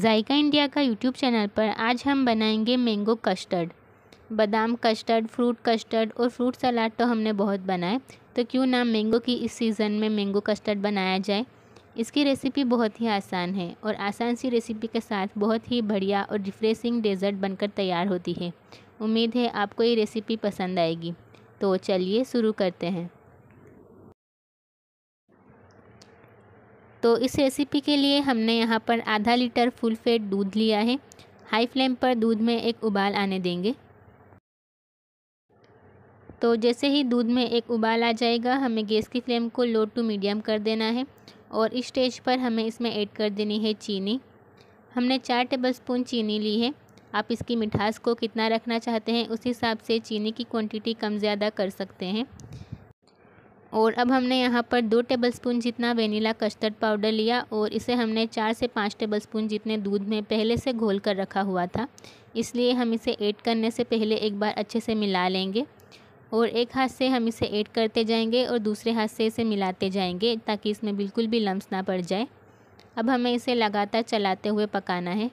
जायका India का YouTube channel पर आज हम बनाएंगे मैंगो कस्टर्ड बादाम कस्टर्ड फ्रूट कस्टर्ड और फ्रूट सलाद तो हमने बहुत बनाए तो क्यों ना मैंगो की इस सीज़न में मैंगो कस्टर्ड बनाया जाए इसकी रेसिपी बहुत ही आसान है और आसान सी रेसिपी के साथ बहुत ही बढ़िया और रिफ्रेशिंग डेजर्ट बनकर तैयार होती है उम्मीद है आपको ये रेसिपी पसंद आएगी तो चलिए शुरू करते हैं तो इस रेसिपी के लिए हमने यहाँ पर आधा लीटर फुल फेट दूध लिया है हाई फ्लेम पर दूध में एक उबाल आने देंगे तो जैसे ही दूध में एक उबाल आ जाएगा हमें गैस की फ्लेम को लो टू मीडियम कर देना है और इस स्टेज पर हमें इसमें ऐड कर देनी है चीनी हमने चार टेबल स्पून चीनी ली है आप इसकी मिठास को कितना रखना चाहते हैं उस हिसाब से चीनी की क्वांटिटी कम ज़्यादा कर सकते हैं और अब हमने यहाँ पर दो टेबलस्पून जितना वेनिला कस्टर्ड पाउडर लिया और इसे हमने चार से पाँच टेबलस्पून जितने दूध में पहले से घोल कर रखा हुआ था इसलिए हम इसे ऐड करने से पहले एक बार अच्छे से मिला लेंगे और एक हाथ से हम इसे ऐड करते जाएंगे और दूसरे हाथ से इसे मिलाते जाएंगे ताकि इसमें बिल्कुल भी लम्स ना पड़ जाए अब हमें इसे लगातार चलाते हुए पकाना है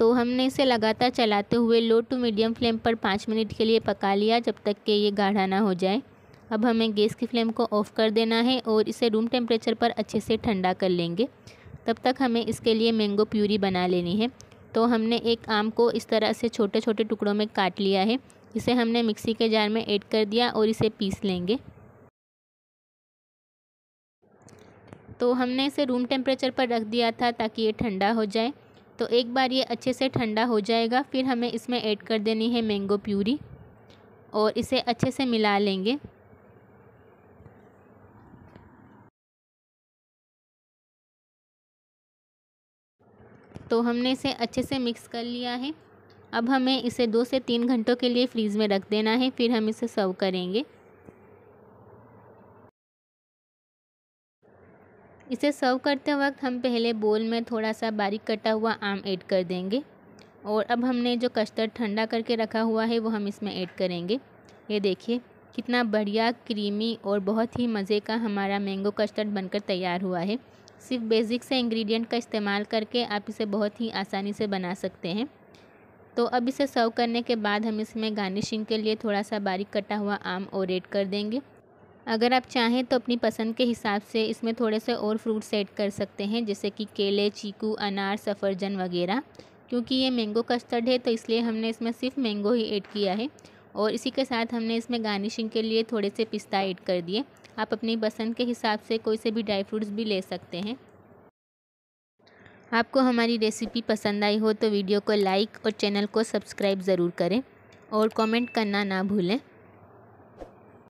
तो हमने इसे लगातार चलाते हुए लो टू मीडियम फ्लेम पर पाँच मिनट के लिए पका लिया जब तक कि ये गाढ़ा ना हो जाए अब हमें गैस की फ्लेम को ऑफ़ कर देना है और इसे रूम टेम्परेचर पर अच्छे से ठंडा कर लेंगे तब तक हमें इसके लिए मैंगो प्यूरी बना लेनी है तो हमने एक आम को इस तरह से छोटे छोटे टुकड़ों में काट लिया है इसे हमने मिक्सी के जार में ऐड कर दिया और इसे पीस लेंगे तो हमने इसे रूम टेम्परेचर पर रख दिया था ताकि ये ठंडा हो जाए तो एक बार ये अच्छे से ठंडा हो जाएगा फिर हमें इसमें ऐड कर देनी है मैंगो प्यूरी और इसे अच्छे से मिला लेंगे तो हमने इसे अच्छे से मिक्स कर लिया है अब हमें इसे दो से तीन घंटों के लिए फ्रीज़ में रख देना है फिर हम इसे सर्व करेंगे इसे सर्व करते वक्त हम पहले बोल में थोड़ा सा बारीक कटा हुआ आम ऐड कर देंगे और अब हमने जो कस्टर्ड ठंडा करके रखा हुआ है वो हम इसमें ऐड करेंगे ये देखिए कितना बढ़िया क्रीमी और बहुत ही मज़े का हमारा मैंगो कस्टर्ड बनकर तैयार हुआ है सिर्फ बेसिक से इंग्रेडिएंट का इस्तेमाल करके आप इसे बहुत ही आसानी से बना सकते हैं तो अब इसे सर्व करने के बाद हम इसमें गार्निशिंग के लिए थोड़ा सा बारीक कटा हुआ आम और ऐड कर देंगे अगर आप चाहें तो अपनी पसंद के हिसाब से इसमें थोड़े से और फ्रूट्स ऐड कर सकते हैं जैसे कि केले चीकू अनार सफ़रजन वगैरह क्योंकि ये मैंगो कस्टर्ड है तो इसलिए हमने इसमें सिर्फ मैंगो ही ऐड किया है और इसी के साथ हमने इसमें गार्निशिंग के लिए थोड़े से पिस्ता ऐड कर दिए आप अपनी पसंद के हिसाब से कोई से भी ड्राई फ्रूट्स भी ले सकते हैं आपको हमारी रेसिपी पसंद आई हो तो वीडियो को लाइक और चैनल को सब्सक्राइब ज़रूर करें और कमेंट करना ना भूलें